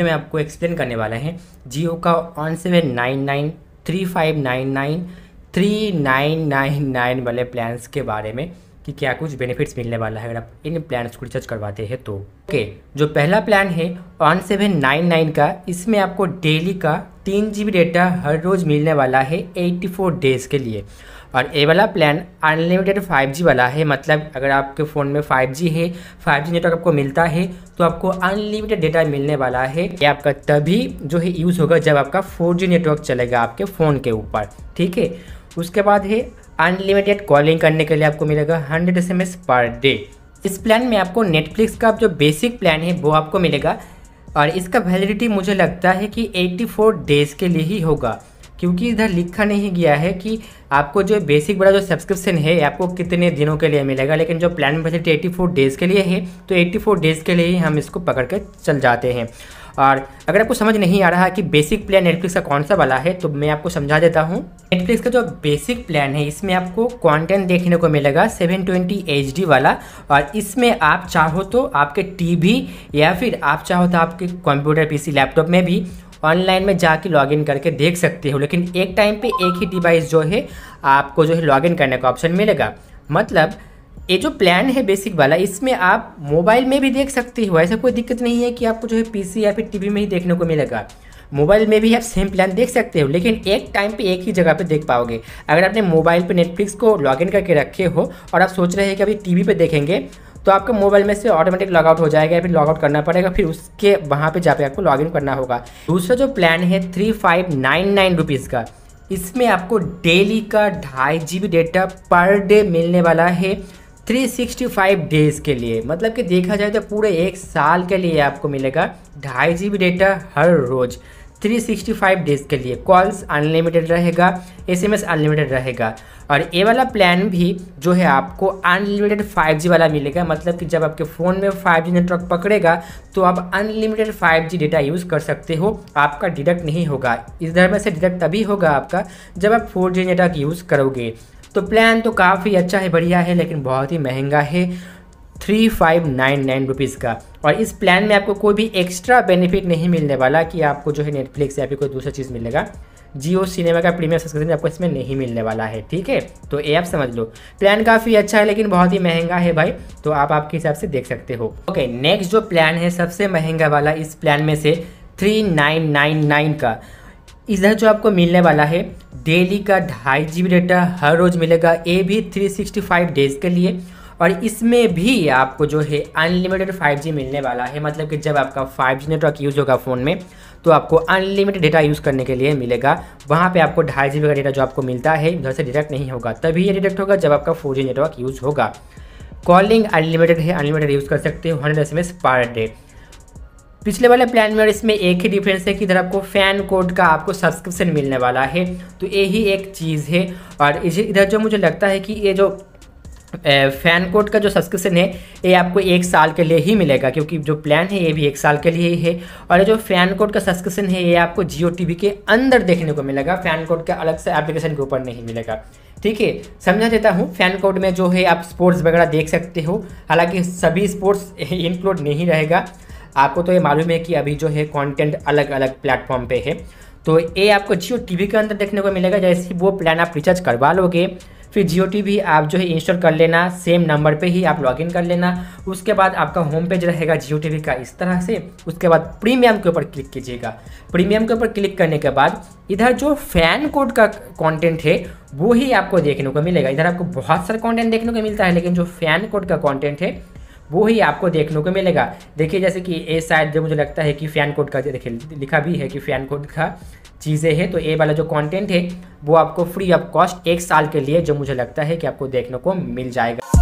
तो मैं आपको एक्सप्लेन करने वाला है जियो का one seven nine nine three five nine nine three nine nine nine वाले प्लान्स के बारे में कि क्या कुछ बेनिफिट्स मिलने वाला है अगर आप इन प्लान्स को रिचार्ज करवाते हैं तो ओके okay, जो पहला प्लान है वन सेवन नाइन नाइन का इसमें आपको डेली का तीन जी बी डेटा हर रोज़ मिलने वाला है फोर डेज़ के लिए और ए वाला प्लान अनलिमिटेड 5G वाला है मतलब अगर आपके फ़ोन में 5G है 5G नेटवर्क आपको मिलता है तो आपको अनलिमिटेड डेटा मिलने वाला है ये आपका तभी जो है यूज़ होगा जब आपका 4G नेटवर्क चलेगा आपके फ़ोन के ऊपर ठीक है उसके बाद है अनलिमिटेड कॉलिंग करने के लिए आपको मिलेगा हंड्रेड एस पर डे इस प्लान में आपको नेटफ्लिक्स का जो बेसिक प्लान है वो आपको मिलेगा और इसका वैलिडिटी मुझे लगता है कि 84 डेज़ के लिए ही होगा क्योंकि इधर लिखा नहीं गया है कि आपको जो बेसिक वाला जो सब्सक्रिप्शन है आपको कितने दिनों के लिए मिलेगा लेकिन जो प्लान वैलिडिटी 84 डेज़ के लिए है तो 84 डेज़ के लिए ही हम इसको पकड़ के चल जाते हैं और अगर आपको समझ नहीं आ रहा है कि बेसिक प्लान नेटफ्लिक्स का कौन सा वाला है तो मैं आपको समझा देता हूँ नेटफ्लिक्स का जो बेसिक प्लान है इसमें आपको कंटेंट देखने को मिलेगा 720 ट्वेंटी वाला और इसमें आप चाहो तो आपके टीवी या फिर आप चाहो तो आपके कंप्यूटर पीसी लैपटॉप में भी ऑनलाइन में जाके लॉगिन करके देख सकते हो लेकिन एक टाइम पे एक ही डिवाइस जो है आपको जो है लॉगिन करने का ऑप्शन मिलेगा मतलब ये जो प्लान है बेसिक वाला इसमें आप मोबाइल में भी देख सकते हो ऐसा कोई दिक्कत नहीं है कि आपको जो है पी या फिर टी में ही देखने को मिलेगा मोबाइल में भी आप सेम प्लान देख सकते हो लेकिन एक टाइम पे एक ही जगह पे देख पाओगे अगर आपने मोबाइल पे नेटफ्लिक्स को लॉगिन करके रखे हो और आप सोच रहे हैं कि अभी टीवी पे देखेंगे तो आपका मोबाइल में से ऑटोमेटिक लॉगआउट हो जाएगा या फिर लॉगआउट करना पड़ेगा फिर उसके वहाँ पे जाकर आपको लॉगिन करना होगा दूसरा जो प्लान है three five nine nine rupees का इसमें आपको डेली का ढाई G B data per day मिलने वाला है 365 डेज के लिए मतलब कि देखा जाए तो पूरे एक साल के लिए आपको मिलेगा ढाई जी डेटा हर रोज़ 365 डेज के लिए कॉल्स अनलिमिटेड रहेगा एसएमएस अनलिमिटेड रहेगा और ये वाला प्लान भी जो है आपको अनलिमिटेड 5G वाला मिलेगा मतलब कि जब आपके फ़ोन में 5G नेटवर्क पकड़ेगा तो आप अनलिमिटेड 5G डेटा यूज़ कर सकते हो आपका डिडक्ट नहीं होगा इस धर्म से डिडक्ट तभी होगा आपका जब आप 4G नेटवर्क यूज़ करोगे तो प्लान तो काफ़ी अच्छा है बढ़िया है लेकिन बहुत ही महंगा है three five nine nine rupees का और इस प्लान में आपको कोई भी एक्स्ट्रा बेनिफिट नहीं मिलने वाला कि आपको जो है नेटफ्लिक्स या फिर कोई दूसरा चीज़ मिलेगा जियो सिनेमा का प्रीमियम सब्सक्रिप्शन आपको इसमें नहीं मिलने वाला है ठीक है तो ये आप समझ लो प्लान काफ़ी अच्छा है लेकिन बहुत ही महंगा है भाई तो आप आपके हिसाब से देख सकते हो ओके नेक्स्ट जो प्लान है सबसे महंगा वाला इस प्लान में से थ्री नाइन नाइन नाइन का इधर जो आपको मिलने वाला है डेली का ढाई जी बी डेटा हर रोज़ मिलेगा ए भी 365 डेज़ के लिए और इसमें भी आपको जो है अनलिमिटेड 5G मिलने वाला है मतलब कि जब आपका 5G नेटवर्क यूज़ होगा फ़ोन में तो आपको अनलिमिटेड डेटा यूज़ करने के लिए मिलेगा वहाँ पे आपको ढाई जी का डेटा जो आपको मिलता है उधर से डिटेक्ट नहीं होगा तभी ये डिटेक्ट होगा जब आपका फोर नेटवर्क यूज़ होगा कॉलिंग अनलिमिटेड है अनलिमिटेड यूज़ कर सकते हो hundred S M S per day पिछले वाले प्लान में और इसमें एक ही डिफरेंस है कि इधर आपको फ़ैन कोड का आपको सब्सक्रिप्शन मिलने वाला है तो ये ही एक चीज़ है और इधर जो मुझे लगता है कि ये जो फ़ैन कोड का जो सब्सक्रिप्शन है ये आपको एक साल के लिए ही मिलेगा क्योंकि जो प्लान है ये भी एक साल के लिए ही है और ये जो फ़ैन कोड का सब्सक्रिप्शन है ये आपको जियो टी के अंदर देखने को मिलेगा फ़ैन कोड का अलग से एप्लीकेशन के ऊपर नहीं मिलेगा ठीक है समझा देता हूँ फैन कोड में जो है आप स्पोर्ट्स वगैरह देख सकते हो हालांकि सभी स्पोर्ट्स इंक्लूड नहीं रहेगा आपको तो ये मालूम है कि अभी जो है कंटेंट अलग अलग प्लेटफॉर्म पे है तो ये आपको जियो टी के अंदर देखने को मिलेगा जैसे वो प्लान आप रिचार्ज करवा लोगे फिर जियो टी आप जो है इंस्टॉल कर लेना सेम नंबर पे ही आप लॉगिन कर लेना उसके बाद आपका होम पेज रहेगा जियो टी का इस तरह से उसके बाद प्रीमियम के ऊपर क्लिक कीजिएगा प्रीमियम के ऊपर क्लिक करने के बाद इधर जो फैन कोड का कंटेंट है वो ही आपको देखने को मिलेगा इधर आपको बहुत सारा कंटेंट देखने को मिलता है लेकिन जो फैन कोड का कॉन्टेंट है वो ही आपको देखने को मिलेगा देखिए जैसे कि ए साइड जो मुझे लगता है कि फ़ैन कोड का देखिए लिखा भी है कि फ़ैन कोड का चीज़ें हैं तो ए वाला जो कंटेंट है वो आपको फ्री ऑफ कॉस्ट एक साल के लिए जो मुझे लगता है कि आपको देखने को मिल जाएगा